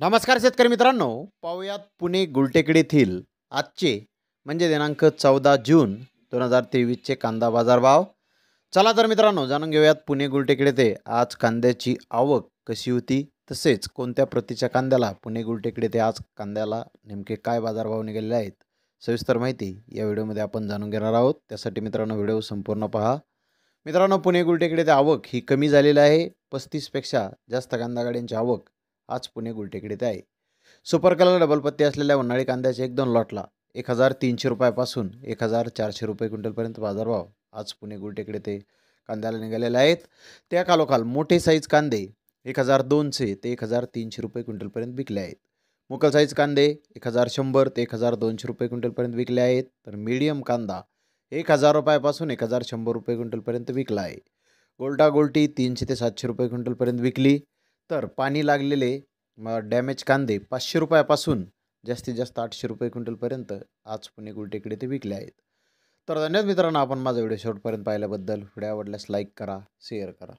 नमस्कार शेतकरी मित्रांनो पाहुयात पुणे गुलटेकडे येथील आजचे म्हणजे दिनांक चौदा जून दोन हजार तेवीसचे कांदा बाजारभाव चला तर मित्रांनो जाणून घेऊयात पुणे गुलटेकडे ते आज कांद्याची आवक कशी होती तसेच कोणत्या प्रतीच्या कांद्याला पुणे गुलटेकडे ते आज कांद्याला नेमके काय बाजारभाव निघालेले आहेत सविस्तर माहिती या व्हिडिओमध्ये आपण जाणून घेणार आहोत त्यासाठी मित्रांनो व्हिडिओ संपूर्ण पहा मित्रांनो पुणे गुलटेकडे ते आवक ही कमी झालेली आहे पस्तीसपेक्षा जास्त कांदा गाड्यांची आवक आज पुणे गुलटेकडीत आहे सुपर कलर डबल पत्ती असलेल्या उन्हाळी कांद्याच्या एक दोन लॉटला एक हजार तीनशे रुपयापासून एक हजार चारशे रुपये क्विंटलपर्यंत बाजारभाव आज पुणे गुलटेकडे ते कांद्याला निघालेले आहेत त्या कालोखाल मोठे साईज कांदे एक हजार दोनशे ते एक हजार तीनशे रुपये क्विंटलपर्यंत विकले आहेत मुकल साईज कांदे एक हजार शंभर ते एक हजार दोनशे रुपये क्विंटलपर्यंत विकले आहेत तर मीडियम कांदा एक हजार रुपयापासून एक हजार शंभर रुपये क्विंटलपर्यंत विकला आहे गोल्टा गोल्टी तीनशे ते सातशे रुपये क्विंटलपर्यंत विकली तर पाणी लागलेले डॅमेज कांदे पाचशे रुपयापासून जास्तीत जास्त आठशे रुपये क्विंटलपर्यंत आज पुणे गुलटेकडे ते विकले आहेत तर धन्यवाद मित्रांनो आपण माझा व्हिडिओ शेवटपर्यंत पाहिल्याबद्दल व्हिडिओ आवडल्यास लाईक करा शेअर करा